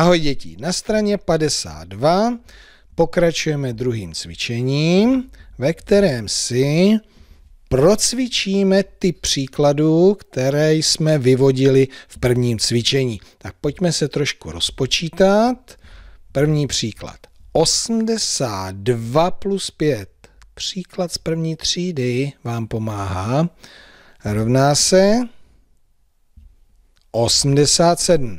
Ahoj děti, na straně 52 pokračujeme druhým cvičením, ve kterém si procvičíme ty příkladů, které jsme vyvodili v prvním cvičení. Tak pojďme se trošku rozpočítat. První příklad. 82 plus 5. Příklad z první třídy vám pomáhá. Rovná se 87.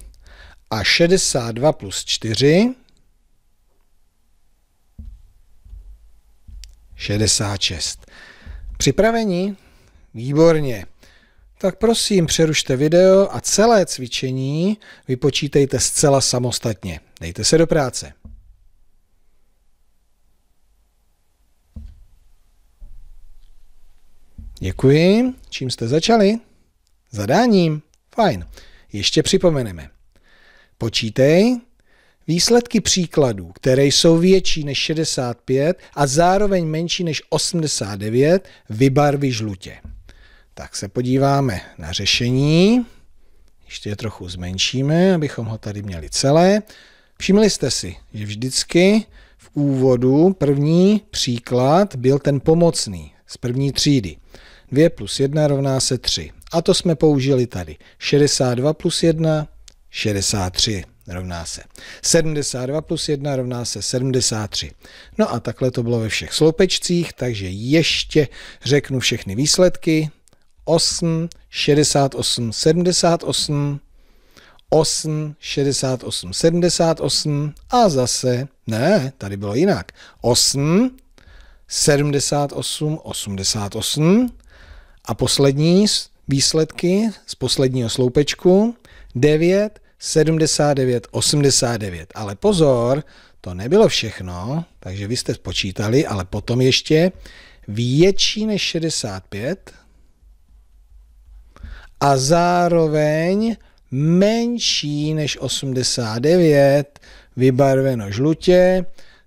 a 62 plus 4 66. Připravení? Výborně. Tak prosím, přerušte video a celé cvičení vypočítejte zcela samostatně. Dejte se do práce. Děkuji. Čím jste začali? Zadáním. Fajn. Ještě připomeneme. Počítej výsledky příkladů, které jsou větší než 65 a zároveň menší než 89, vybarvy žlutě. Tak se podíváme na řešení. Ještě je trochu zmenšíme, abychom ho tady měli celé. Všimli jste si, že vždycky v úvodu první příklad byl ten pomocný z první třídy. 2 plus 1 rovná se 3. A to jsme použili tady. 62 plus 1 63 rovná se 72 plus 1 rovná se 73. No a takhle to bylo ve všech sloupečcích, takže ještě řeknu všechny výsledky. 8, 68, 78, 8, 68, 78 a zase, ne, tady bylo jinak. 8, 78, 88 a poslední Výsledky z posledního sloupečku 9, 79, 89. Ale pozor, to nebylo všechno, takže vy jste spočítali, ale potom ještě větší než 65 a zároveň menší než 89, vybarveno žlutě,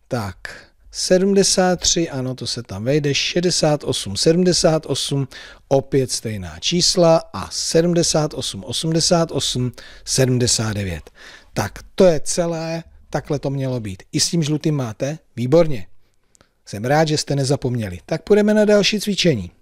tak 73, ano, to se tam vejde, 68, 78, opět stejná čísla a 78, 88, 79. Tak to je celé, takhle to mělo být. I s tím žlutým máte? Výborně. Jsem rád, že jste nezapomněli. Tak půjdeme na další cvičení.